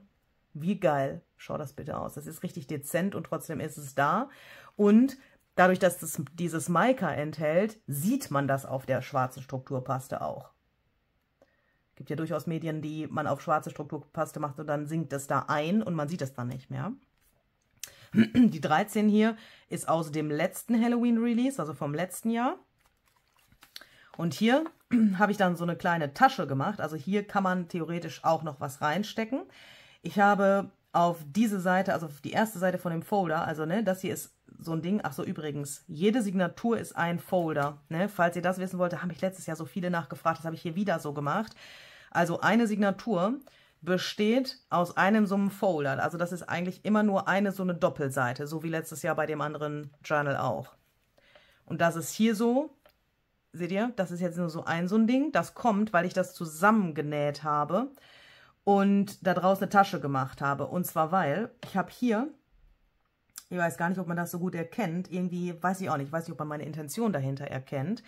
wie geil schaut das bitte aus. Das ist richtig dezent und trotzdem ist es da. Und Dadurch, dass das, dieses Maika enthält, sieht man das auf der schwarzen Strukturpaste auch. Es gibt ja durchaus Medien, die man auf schwarze Strukturpaste macht und dann sinkt das da ein und man sieht es dann nicht mehr. Die 13 hier ist aus dem letzten Halloween-Release, also vom letzten Jahr. Und hier habe ich dann so eine kleine Tasche gemacht. Also hier kann man theoretisch auch noch was reinstecken. Ich habe auf diese Seite, also auf die erste Seite von dem Folder, also ne, das hier ist so ein Ding. Ach so, übrigens, jede Signatur ist ein Folder. Ne? Falls ihr das wissen wollt, habe ich letztes Jahr so viele nachgefragt. Das habe ich hier wieder so gemacht. Also eine Signatur besteht aus einem so einem Folder. Also das ist eigentlich immer nur eine so eine Doppelseite, so wie letztes Jahr bei dem anderen Journal auch. Und das ist hier so, seht ihr, das ist jetzt nur so ein so ein Ding. Das kommt, weil ich das zusammengenäht habe und da draußen eine Tasche gemacht habe. Und zwar, weil ich habe hier ich weiß gar nicht, ob man das so gut erkennt. Irgendwie weiß ich auch nicht, Ich weiß nicht, ob man meine Intention dahinter erkennt.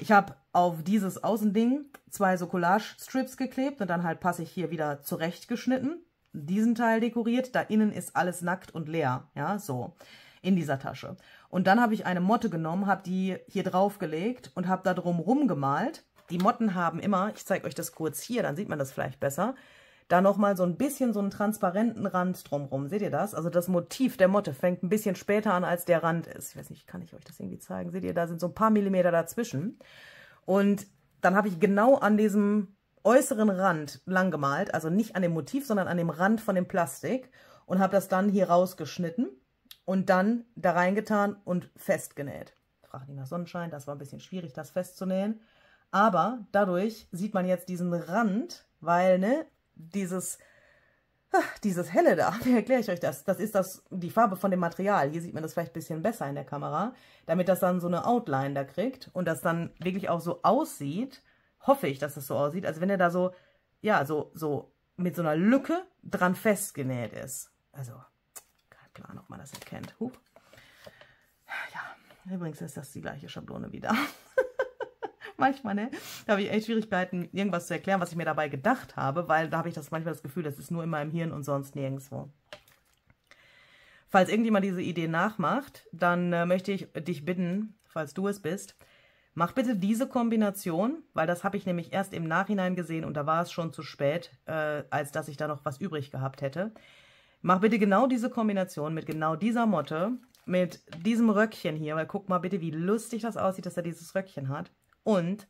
Ich habe auf dieses Außending zwei so Collage-Strips geklebt und dann halt passe ich hier wieder zurechtgeschnitten, diesen Teil dekoriert. Da innen ist alles nackt und leer, ja, so, in dieser Tasche. Und dann habe ich eine Motte genommen, habe die hier draufgelegt und habe da drum rumgemalt. Die Motten haben immer, ich zeige euch das kurz hier, dann sieht man das vielleicht besser, da nochmal so ein bisschen so einen transparenten Rand drumrum. Seht ihr das? Also das Motiv der Motte fängt ein bisschen später an, als der Rand ist. Ich weiß nicht, kann ich euch das irgendwie zeigen? Seht ihr, da sind so ein paar Millimeter dazwischen. Und dann habe ich genau an diesem äußeren Rand lang gemalt, also nicht an dem Motiv, sondern an dem Rand von dem Plastik und habe das dann hier rausgeschnitten und dann da reingetan und festgenäht. Frage nach Sonnenschein, das war ein bisschen schwierig, das festzunähen. Aber dadurch sieht man jetzt diesen Rand, weil ne, dieses, dieses helle da, wie erkläre ich euch das? Das ist das, die Farbe von dem Material. Hier sieht man das vielleicht ein bisschen besser in der Kamera, damit das dann so eine Outline da kriegt und das dann wirklich auch so aussieht. Hoffe ich, dass das so aussieht, als wenn er da so, ja, so, so mit so einer Lücke dran festgenäht ist. Also, kein Plan, ob man das erkennt. Huh. Ja, übrigens ist das die gleiche Schablone wieder. manchmal, ne? Da habe ich echt Schwierigkeiten, irgendwas zu erklären, was ich mir dabei gedacht habe, weil da habe ich das manchmal das Gefühl, das ist nur in meinem Hirn und sonst nirgendwo. Falls irgendjemand diese Idee nachmacht, dann äh, möchte ich dich bitten, falls du es bist, mach bitte diese Kombination, weil das habe ich nämlich erst im Nachhinein gesehen und da war es schon zu spät, äh, als dass ich da noch was übrig gehabt hätte. Mach bitte genau diese Kombination mit genau dieser Motte, mit diesem Röckchen hier, weil guck mal bitte, wie lustig das aussieht, dass er dieses Röckchen hat. Und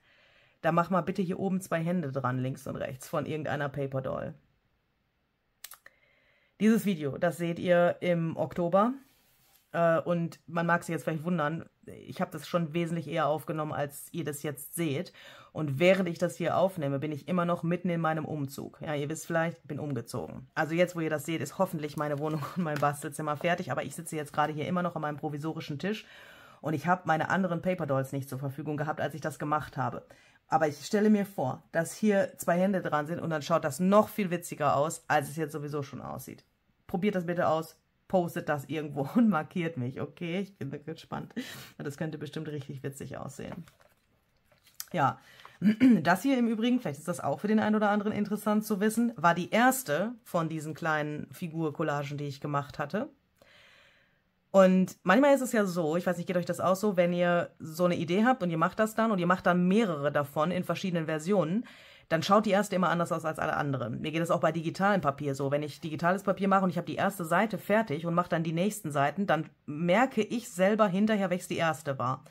da mach mal bitte hier oben zwei Hände dran, links und rechts, von irgendeiner Paper Doll. Dieses Video, das seht ihr im Oktober. Äh, und man mag sich jetzt vielleicht wundern, ich habe das schon wesentlich eher aufgenommen, als ihr das jetzt seht. Und während ich das hier aufnehme, bin ich immer noch mitten in meinem Umzug. Ja, ihr wisst vielleicht, ich bin umgezogen. Also jetzt, wo ihr das seht, ist hoffentlich meine Wohnung und mein Bastelzimmer fertig. Aber ich sitze jetzt gerade hier immer noch an meinem provisorischen Tisch und ich habe meine anderen Paper Dolls nicht zur Verfügung gehabt, als ich das gemacht habe. Aber ich stelle mir vor, dass hier zwei Hände dran sind und dann schaut das noch viel witziger aus, als es jetzt sowieso schon aussieht. Probiert das bitte aus, postet das irgendwo und markiert mich, okay? Ich bin gespannt. Das könnte bestimmt richtig witzig aussehen. Ja, das hier im Übrigen, vielleicht ist das auch für den einen oder anderen interessant zu wissen, war die erste von diesen kleinen Figur-Collagen, die ich gemacht hatte. Und manchmal ist es ja so, ich weiß nicht, geht euch das auch so, wenn ihr so eine Idee habt und ihr macht das dann und ihr macht dann mehrere davon in verschiedenen Versionen, dann schaut die erste immer anders aus als alle anderen. Mir geht das auch bei digitalem Papier so. Wenn ich digitales Papier mache und ich habe die erste Seite fertig und mache dann die nächsten Seiten, dann merke ich selber hinterher, welches die erste war.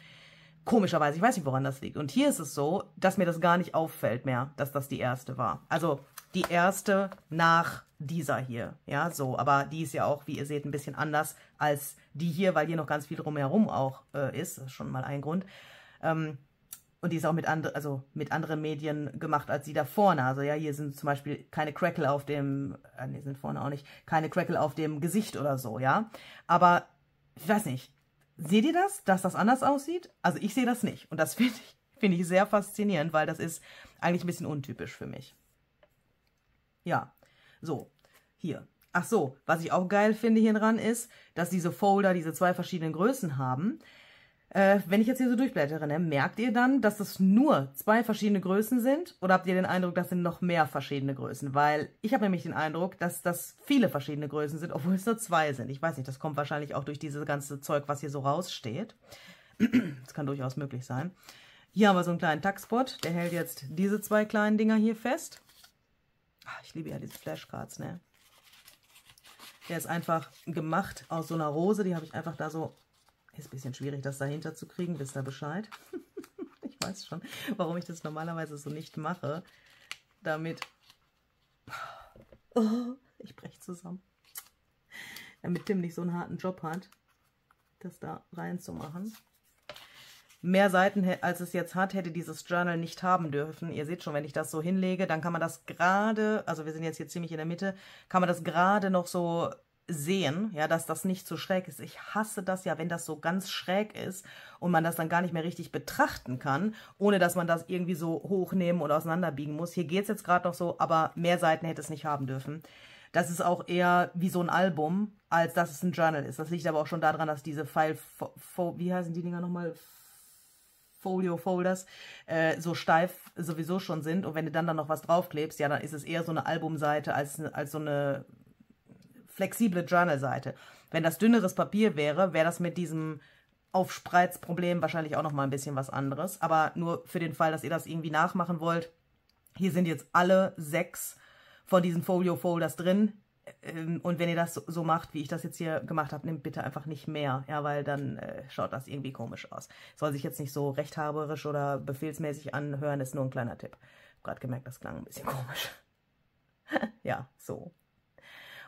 Komischerweise, ich weiß nicht, woran das liegt. Und hier ist es so, dass mir das gar nicht auffällt mehr, dass das die erste war. Also die erste nach dieser hier. Ja, so, aber die ist ja auch, wie ihr seht, ein bisschen anders als die hier, weil hier noch ganz viel drumherum auch äh, ist. Das ist schon mal ein Grund. Ähm, und die ist auch mit, andre, also mit anderen Medien gemacht als die da vorne. Also ja, hier sind zum Beispiel keine Crackle auf dem, äh, nee, sind vorne auch nicht, keine Crackle auf dem Gesicht oder so, ja. Aber ich weiß nicht, seht ihr das, dass das anders aussieht? Also ich sehe das nicht. Und das finde ich, find ich sehr faszinierend, weil das ist eigentlich ein bisschen untypisch für mich. Ja, so, hier. Ach so, was ich auch geil finde hier dran ist, dass diese Folder diese zwei verschiedenen Größen haben. Äh, wenn ich jetzt hier so durchblättere, ne, merkt ihr dann, dass es das nur zwei verschiedene Größen sind? Oder habt ihr den Eindruck, das sind noch mehr verschiedene Größen? Weil ich habe nämlich den Eindruck, dass das viele verschiedene Größen sind, obwohl es nur zwei sind. Ich weiß nicht, das kommt wahrscheinlich auch durch dieses ganze Zeug, was hier so raussteht. das kann durchaus möglich sein. Hier haben wir so einen kleinen Tuckspot, der hält jetzt diese zwei kleinen Dinger hier fest. Ah, ich liebe ja diese Flashcards, ne? Der ist einfach gemacht aus so einer Rose. Die habe ich einfach da so... Ist ein bisschen schwierig, das dahinter zu kriegen. Wisst ihr Bescheid? ich weiß schon, warum ich das normalerweise so nicht mache. Damit... Oh, ich breche zusammen. Damit Tim nicht so einen harten Job hat, das da reinzumachen mehr Seiten, als es jetzt hat, hätte dieses Journal nicht haben dürfen. Ihr seht schon, wenn ich das so hinlege, dann kann man das gerade, also wir sind jetzt hier ziemlich in der Mitte, kann man das gerade noch so sehen, ja, dass das nicht zu so schräg ist. Ich hasse das ja, wenn das so ganz schräg ist und man das dann gar nicht mehr richtig betrachten kann, ohne dass man das irgendwie so hochnehmen oder auseinanderbiegen muss. Hier geht es jetzt gerade noch so, aber mehr Seiten hätte es nicht haben dürfen. Das ist auch eher wie so ein Album, als dass es ein Journal ist. Das liegt aber auch schon daran, dass diese File, wie heißen die Dinger nochmal? Folio Folders äh, so steif sowieso schon sind und wenn du dann dann noch was draufklebst, ja, dann ist es eher so eine Albumseite als, als so eine flexible Journalseite. Wenn das dünneres Papier wäre, wäre das mit diesem Aufspreizproblem wahrscheinlich auch noch mal ein bisschen was anderes. Aber nur für den Fall, dass ihr das irgendwie nachmachen wollt, hier sind jetzt alle sechs von diesen Folio Folders drin. Ähm, und wenn ihr das so macht, wie ich das jetzt hier gemacht habe, nehmt bitte einfach nicht mehr, ja, weil dann äh, schaut das irgendwie komisch aus. Soll sich jetzt nicht so rechthaberisch oder befehlsmäßig anhören, ist nur ein kleiner Tipp. Hab gerade gemerkt, das klang ein bisschen komisch. ja, so.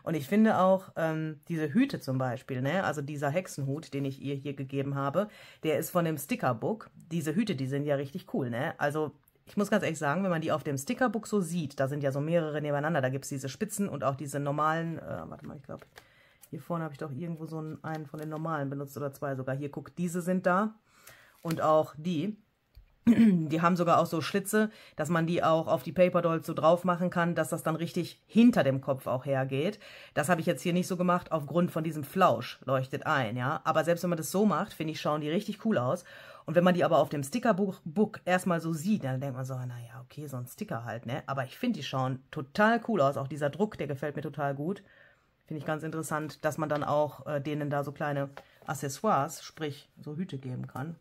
Und ich finde auch ähm, diese Hüte zum Beispiel, ne? also dieser Hexenhut, den ich ihr hier gegeben habe, der ist von dem Stickerbook. Diese Hüte, die sind ja richtig cool, ne? Also ich muss ganz ehrlich sagen, wenn man die auf dem Stickerbook so sieht, da sind ja so mehrere nebeneinander, da gibt es diese Spitzen und auch diese normalen, äh, warte mal, ich glaube, hier vorne habe ich doch irgendwo so einen, einen von den normalen benutzt oder zwei sogar. Hier, guckt, diese sind da und auch die. Die haben sogar auch so Schlitze, dass man die auch auf die Paper Dolls so drauf machen kann, dass das dann richtig hinter dem Kopf auch hergeht. Das habe ich jetzt hier nicht so gemacht, aufgrund von diesem Flausch leuchtet ein, ja. Aber selbst wenn man das so macht, finde ich, schauen die richtig cool aus. Und wenn man die aber auf dem Stickerbook erstmal so sieht, dann denkt man so, naja, okay, so ein Sticker halt, ne? Aber ich finde, die schauen total cool aus. Auch dieser Druck, der gefällt mir total gut. Finde ich ganz interessant, dass man dann auch äh, denen da so kleine Accessoires, sprich so Hüte geben kann.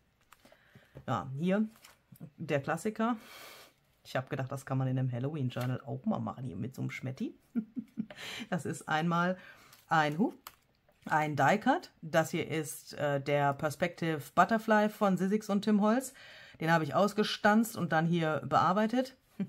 Ja, hier der Klassiker. Ich habe gedacht, das kann man in einem Halloween-Journal auch mal machen, hier mit so einem Schmetti. das ist einmal ein Huf ein Die-Cut. Das hier ist äh, der Perspective Butterfly von Sizzix und Tim Holz. Den habe ich ausgestanzt und dann hier bearbeitet.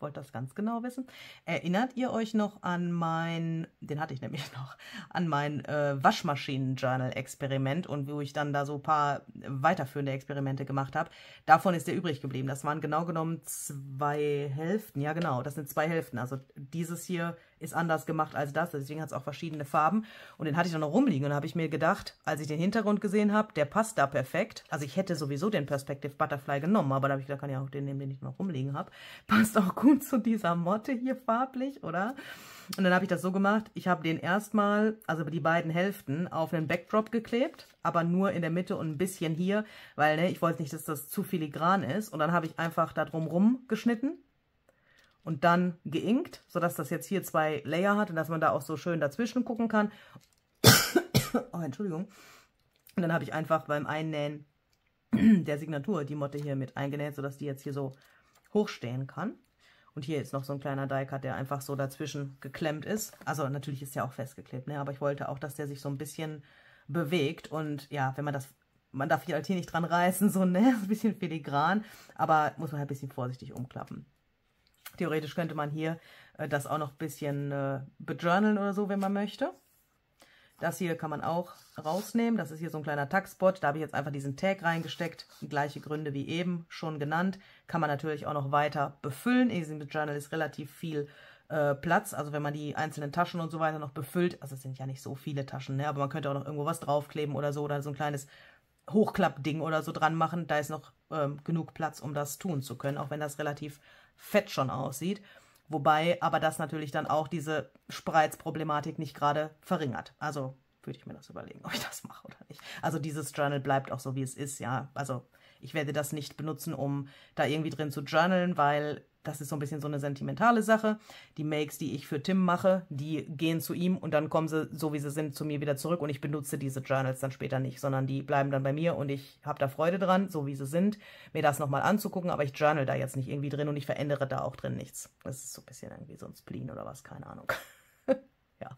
Wollt das ganz genau wissen. Erinnert ihr euch noch an mein, den hatte ich nämlich noch, an mein äh, Waschmaschinen-Journal-Experiment und wo ich dann da so ein paar weiterführende Experimente gemacht habe? Davon ist der übrig geblieben. Das waren genau genommen zwei Hälften. Ja, genau, das sind zwei Hälften. Also dieses hier ist anders gemacht als das. Deswegen hat es auch verschiedene Farben. Und den hatte ich dann noch rumliegen und habe ich mir gedacht, als ich den Hintergrund gesehen habe, der passt da perfekt. Also ich hätte sowieso den Perspective Butterfly genommen, aber da habe ich gedacht, kann ich auch den nehmen, den ich noch rumliegen habe. Passt auch gut zu dieser Motte hier farblich, oder? Und dann habe ich das so gemacht, ich habe den erstmal, also die beiden Hälften, auf einen Backdrop geklebt, aber nur in der Mitte und ein bisschen hier, weil ne, ich wollte nicht, dass das zu filigran ist. Und dann habe ich einfach da drum rum geschnitten und dann geinkt, sodass das jetzt hier zwei Layer hat und dass man da auch so schön dazwischen gucken kann. oh, Entschuldigung. Und dann habe ich einfach beim Einnähen der Signatur die Motte hier mit eingenäht, sodass die jetzt hier so hochstehen kann. Und hier ist noch so ein kleiner Dye-Cut, der einfach so dazwischen geklemmt ist. Also natürlich ist ja auch festgeklebt, ne? aber ich wollte auch, dass der sich so ein bisschen bewegt. Und ja, wenn man das, man darf hier halt hier nicht dran reißen, so ne? ein bisschen filigran, aber muss man halt ein bisschen vorsichtig umklappen. Theoretisch könnte man hier äh, das auch noch ein bisschen äh, bejournalen oder so, wenn man möchte. Das hier kann man auch rausnehmen. Das ist hier so ein kleiner tag Da habe ich jetzt einfach diesen Tag reingesteckt. Gleiche Gründe wie eben schon genannt. Kann man natürlich auch noch weiter befüllen. Easy mit Journal ist relativ viel äh, Platz. Also wenn man die einzelnen Taschen und so weiter noch befüllt. Also es sind ja nicht so viele Taschen, ne? aber man könnte auch noch irgendwo was draufkleben oder so. Oder so ein kleines Hochklappding oder so dran machen. Da ist noch ähm, genug Platz, um das tun zu können. Auch wenn das relativ fett schon aussieht. Wobei aber das natürlich dann auch diese Spreizproblematik nicht gerade verringert. Also würde ich mir das überlegen, ob ich das mache oder nicht. Also dieses Journal bleibt auch so, wie es ist, ja. Also ich werde das nicht benutzen, um da irgendwie drin zu journalen, weil das ist so ein bisschen so eine sentimentale Sache. Die Makes, die ich für Tim mache, die gehen zu ihm und dann kommen sie, so wie sie sind, zu mir wieder zurück und ich benutze diese Journals dann später nicht, sondern die bleiben dann bei mir und ich habe da Freude dran, so wie sie sind, mir das nochmal anzugucken, aber ich journal da jetzt nicht irgendwie drin und ich verändere da auch drin nichts. Das ist so ein bisschen irgendwie so ein Spleen oder was, keine Ahnung. ja.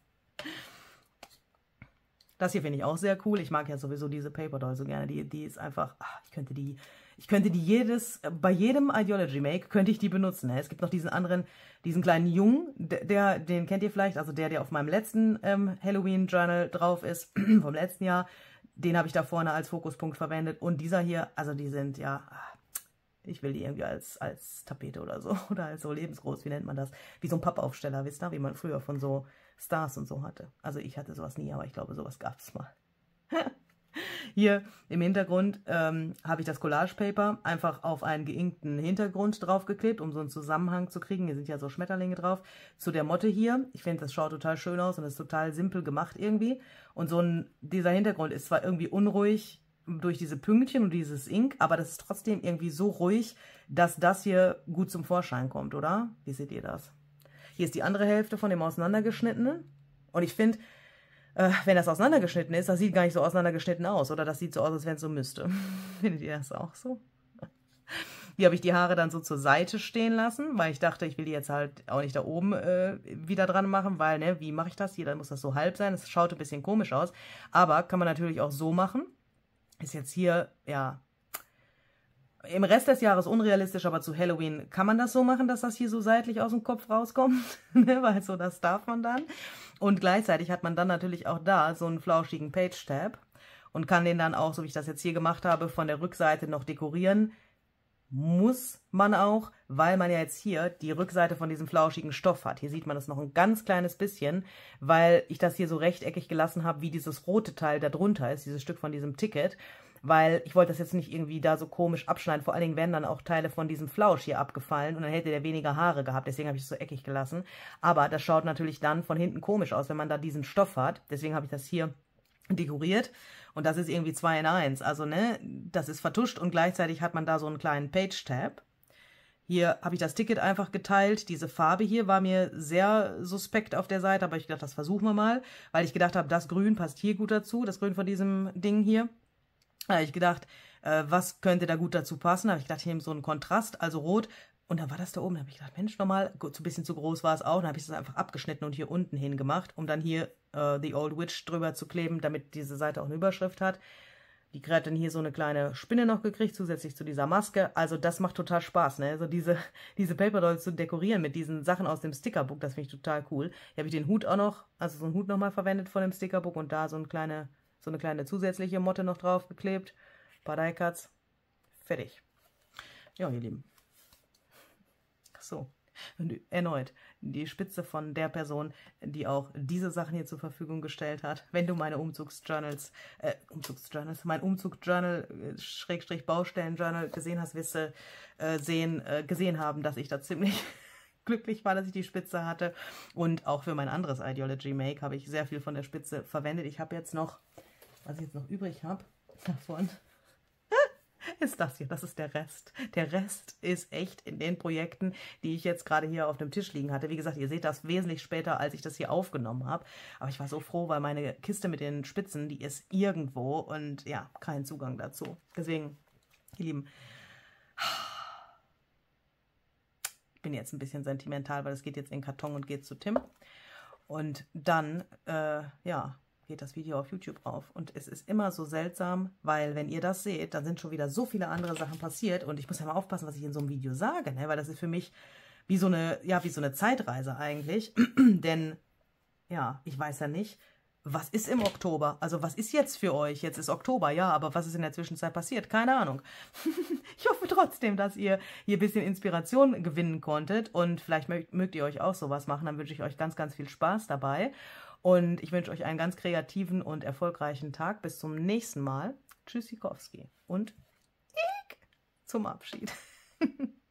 Das hier finde ich auch sehr cool. Ich mag ja sowieso diese Paper Doll so gerne. Die, die ist einfach, ach, ich könnte die ich könnte die jedes, bei jedem Ideology-Make könnte ich die benutzen. Es gibt noch diesen anderen, diesen kleinen Jungen, der, den kennt ihr vielleicht, also der, der auf meinem letzten ähm, Halloween-Journal drauf ist, vom letzten Jahr. Den habe ich da vorne als Fokuspunkt verwendet. Und dieser hier, also die sind ja, ich will die irgendwie als, als Tapete oder so, oder als so lebensgroß, wie nennt man das? Wie so ein Pappaufsteller, wisst ihr, wie man früher von so Stars und so hatte. Also ich hatte sowas nie, aber ich glaube, sowas gab es mal. Hier im Hintergrund ähm, habe ich das Collage Paper einfach auf einen geinkten Hintergrund draufgeklebt, um so einen Zusammenhang zu kriegen. Hier sind ja so Schmetterlinge drauf. Zu der Motte hier. Ich finde, das schaut total schön aus und ist total simpel gemacht irgendwie. Und so ein, dieser Hintergrund ist zwar irgendwie unruhig durch diese Pünktchen und dieses Ink, aber das ist trotzdem irgendwie so ruhig, dass das hier gut zum Vorschein kommt, oder? Wie seht ihr das? Hier ist die andere Hälfte von dem auseinandergeschnittenen. Und ich finde, äh, wenn das auseinandergeschnitten ist, das sieht gar nicht so auseinandergeschnitten aus. Oder das sieht so aus, als wenn es so müsste. Findet ihr das auch so? Hier habe ich die Haare dann so zur Seite stehen lassen, weil ich dachte, ich will die jetzt halt auch nicht da oben äh, wieder dran machen, weil, ne, wie mache ich das hier? Dann muss das so halb sein. Das schaut ein bisschen komisch aus. Aber kann man natürlich auch so machen. Ist jetzt hier, ja, im Rest des Jahres unrealistisch, aber zu Halloween kann man das so machen, dass das hier so seitlich aus dem Kopf rauskommt, ne? weil so das darf man dann. Und gleichzeitig hat man dann natürlich auch da so einen flauschigen Page-Tab und kann den dann auch, so wie ich das jetzt hier gemacht habe, von der Rückseite noch dekorieren. Muss man auch, weil man ja jetzt hier die Rückseite von diesem flauschigen Stoff hat. Hier sieht man das noch ein ganz kleines bisschen, weil ich das hier so rechteckig gelassen habe, wie dieses rote Teil da drunter ist, dieses Stück von diesem Ticket weil ich wollte das jetzt nicht irgendwie da so komisch abschneiden. Vor allen Dingen wären dann auch Teile von diesem Flausch hier abgefallen und dann hätte der weniger Haare gehabt. Deswegen habe ich es so eckig gelassen. Aber das schaut natürlich dann von hinten komisch aus, wenn man da diesen Stoff hat. Deswegen habe ich das hier dekoriert. Und das ist irgendwie 2 in 1. Also, ne, das ist vertuscht und gleichzeitig hat man da so einen kleinen Page-Tab. Hier habe ich das Ticket einfach geteilt. Diese Farbe hier war mir sehr suspekt auf der Seite, aber ich dachte, das versuchen wir mal, weil ich gedacht habe, das Grün passt hier gut dazu, das Grün von diesem Ding hier. Da habe ich gedacht, äh, was könnte da gut dazu passen? Da habe ich gedacht, hier so einen Kontrast, also rot. Und dann war das da oben. Da habe ich gedacht, Mensch, nochmal, ein bisschen zu groß war es auch. Dann habe ich es einfach abgeschnitten und hier unten hingemacht, um dann hier äh, The Old Witch drüber zu kleben, damit diese Seite auch eine Überschrift hat. Die gerade dann hier so eine kleine Spinne noch gekriegt, zusätzlich zu dieser Maske. Also das macht total Spaß, ne? Also diese, diese Paper Dolls zu dekorieren mit diesen Sachen aus dem Stickerbook, das finde ich total cool. Hier habe ich den Hut auch noch, also so einen Hut nochmal verwendet von dem Stickerbook und da so eine kleine so eine kleine zusätzliche Motte noch drauf geklebt. paar Pardeikatz. Fertig. Ja, ihr Lieben. So. erneut die Spitze von der Person, die auch diese Sachen hier zur Verfügung gestellt hat. Wenn du meine Umzugsjournals, äh, Umzugsjournals, mein Umzugjournal, äh, Schrägstrich Baustellenjournal gesehen hast, wirst du äh, sehen, äh, gesehen haben, dass ich da ziemlich glücklich war, dass ich die Spitze hatte. Und auch für mein anderes Ideology Make habe ich sehr viel von der Spitze verwendet. Ich habe jetzt noch was ich jetzt noch übrig habe davon, ist das hier. Das ist der Rest. Der Rest ist echt in den Projekten, die ich jetzt gerade hier auf dem Tisch liegen hatte. Wie gesagt, ihr seht das wesentlich später, als ich das hier aufgenommen habe. Aber ich war so froh, weil meine Kiste mit den Spitzen, die ist irgendwo und ja, kein Zugang dazu. Deswegen, ihr Lieben, ich bin jetzt ein bisschen sentimental, weil es geht jetzt in den Karton und geht zu Tim. Und dann, äh, ja, geht das Video auf YouTube auf. Und es ist immer so seltsam, weil wenn ihr das seht, dann sind schon wieder so viele andere Sachen passiert. Und ich muss ja mal aufpassen, was ich in so einem Video sage, ne? weil das ist für mich wie so eine, ja, wie so eine Zeitreise eigentlich. Denn ja, ich weiß ja nicht, was ist im Oktober? Also was ist jetzt für euch? Jetzt ist Oktober, ja, aber was ist in der Zwischenzeit passiert? Keine Ahnung. ich hoffe trotzdem, dass ihr hier ein bisschen Inspiration gewinnen konntet und vielleicht mögt, mögt ihr euch auch sowas machen, dann wünsche ich euch ganz, ganz viel Spaß dabei. Und ich wünsche euch einen ganz kreativen und erfolgreichen Tag. Bis zum nächsten Mal. Tschüssikowski und ich zum Abschied.